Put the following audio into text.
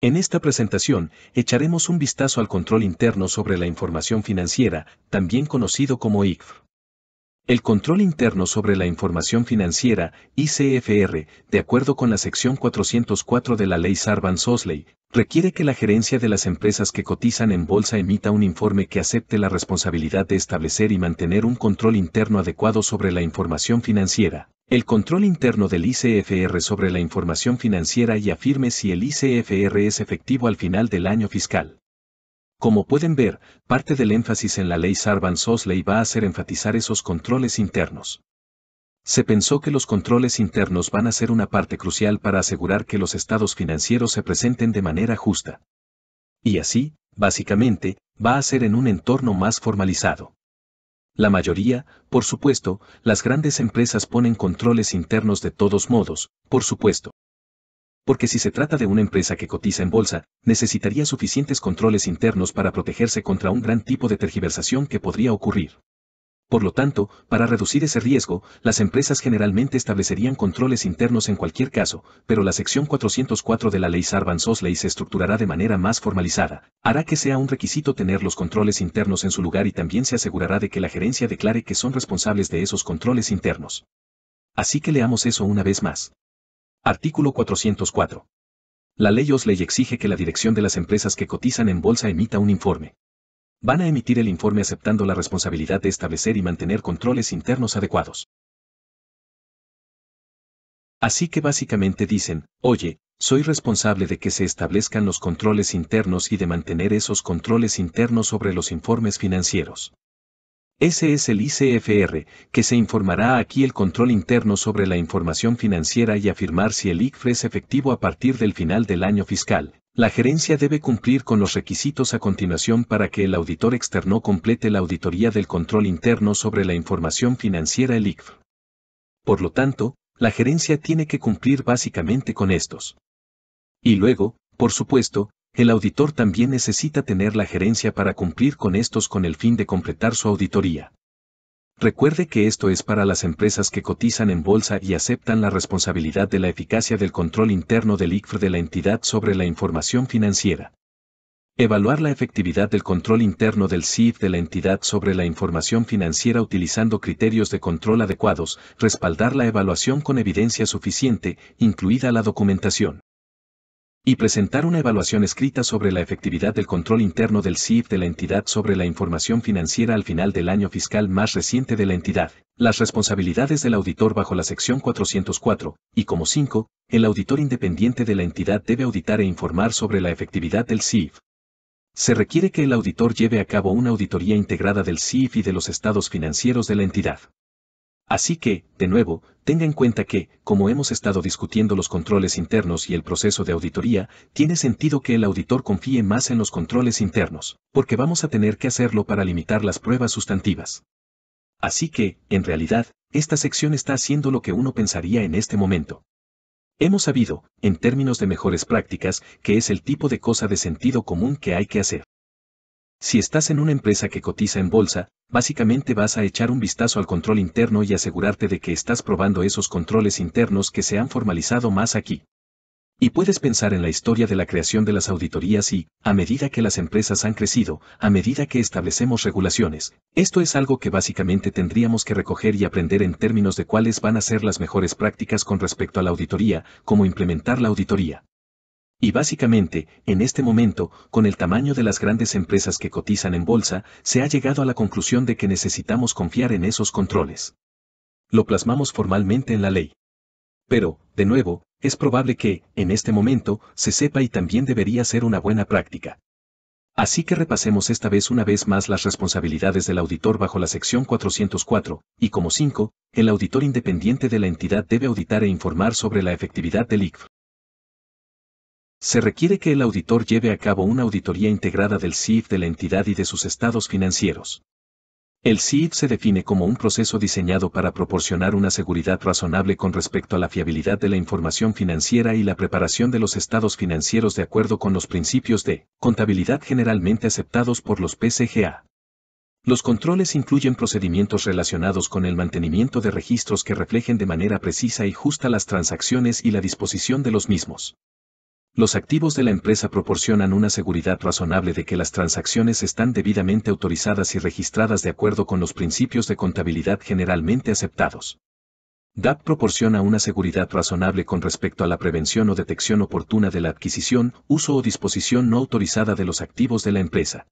En esta presentación, echaremos un vistazo al control interno sobre la información financiera, también conocido como ICF. El control interno sobre la información financiera, ICFR, de acuerdo con la sección 404 de la ley sarbanes sosley requiere que la gerencia de las empresas que cotizan en bolsa emita un informe que acepte la responsabilidad de establecer y mantener un control interno adecuado sobre la información financiera. El control interno del ICFR sobre la información financiera y afirme si el ICFR es efectivo al final del año fiscal. Como pueden ver, parte del énfasis en la ley sarbanes Sosley va a ser enfatizar esos controles internos. Se pensó que los controles internos van a ser una parte crucial para asegurar que los estados financieros se presenten de manera justa. Y así, básicamente, va a ser en un entorno más formalizado. La mayoría, por supuesto, las grandes empresas ponen controles internos de todos modos, por supuesto. Porque si se trata de una empresa que cotiza en bolsa, necesitaría suficientes controles internos para protegerse contra un gran tipo de tergiversación que podría ocurrir. Por lo tanto, para reducir ese riesgo, las empresas generalmente establecerían controles internos en cualquier caso, pero la sección 404 de la ley Sarbanes-Oxley se estructurará de manera más formalizada, hará que sea un requisito tener los controles internos en su lugar y también se asegurará de que la gerencia declare que son responsables de esos controles internos. Así que leamos eso una vez más. Artículo 404. La ley Osley exige que la dirección de las empresas que cotizan en bolsa emita un informe Van a emitir el informe aceptando la responsabilidad de establecer y mantener controles internos adecuados. Así que básicamente dicen, oye, soy responsable de que se establezcan los controles internos y de mantener esos controles internos sobre los informes financieros. Ese es el ICFR, que se informará aquí el control interno sobre la información financiera y afirmar si el ICFR es efectivo a partir del final del año fiscal, la gerencia debe cumplir con los requisitos a continuación para que el auditor externo complete la auditoría del control interno sobre la información financiera el ICF. Por lo tanto, la gerencia tiene que cumplir básicamente con estos. Y luego, por supuesto, el auditor también necesita tener la gerencia para cumplir con estos con el fin de completar su auditoría. Recuerde que esto es para las empresas que cotizan en bolsa y aceptan la responsabilidad de la eficacia del control interno del ICFR de la entidad sobre la información financiera. Evaluar la efectividad del control interno del CIF de la entidad sobre la información financiera utilizando criterios de control adecuados, respaldar la evaluación con evidencia suficiente, incluida la documentación y presentar una evaluación escrita sobre la efectividad del control interno del CIF de la entidad sobre la información financiera al final del año fiscal más reciente de la entidad, las responsabilidades del auditor bajo la sección 404, y como 5, el auditor independiente de la entidad debe auditar e informar sobre la efectividad del CIF. Se requiere que el auditor lleve a cabo una auditoría integrada del CIF y de los estados financieros de la entidad. Así que, de nuevo, tenga en cuenta que, como hemos estado discutiendo los controles internos y el proceso de auditoría, tiene sentido que el auditor confíe más en los controles internos, porque vamos a tener que hacerlo para limitar las pruebas sustantivas. Así que, en realidad, esta sección está haciendo lo que uno pensaría en este momento. Hemos sabido, en términos de mejores prácticas, que es el tipo de cosa de sentido común que hay que hacer. Si estás en una empresa que cotiza en bolsa, básicamente vas a echar un vistazo al control interno y asegurarte de que estás probando esos controles internos que se han formalizado más aquí. Y puedes pensar en la historia de la creación de las auditorías y, a medida que las empresas han crecido, a medida que establecemos regulaciones, esto es algo que básicamente tendríamos que recoger y aprender en términos de cuáles van a ser las mejores prácticas con respecto a la auditoría, cómo implementar la auditoría. Y básicamente, en este momento, con el tamaño de las grandes empresas que cotizan en bolsa, se ha llegado a la conclusión de que necesitamos confiar en esos controles. Lo plasmamos formalmente en la ley. Pero, de nuevo, es probable que, en este momento, se sepa y también debería ser una buena práctica. Así que repasemos esta vez una vez más las responsabilidades del auditor bajo la sección 404, y como 5, el auditor independiente de la entidad debe auditar e informar sobre la efectividad del ICF. Se requiere que el auditor lleve a cabo una auditoría integrada del CIF de la entidad y de sus estados financieros. El CIF se define como un proceso diseñado para proporcionar una seguridad razonable con respecto a la fiabilidad de la información financiera y la preparación de los estados financieros de acuerdo con los principios de contabilidad generalmente aceptados por los PCGA. Los controles incluyen procedimientos relacionados con el mantenimiento de registros que reflejen de manera precisa y justa las transacciones y la disposición de los mismos los activos de la empresa proporcionan una seguridad razonable de que las transacciones están debidamente autorizadas y registradas de acuerdo con los principios de contabilidad generalmente aceptados. DAP proporciona una seguridad razonable con respecto a la prevención o detección oportuna de la adquisición, uso o disposición no autorizada de los activos de la empresa.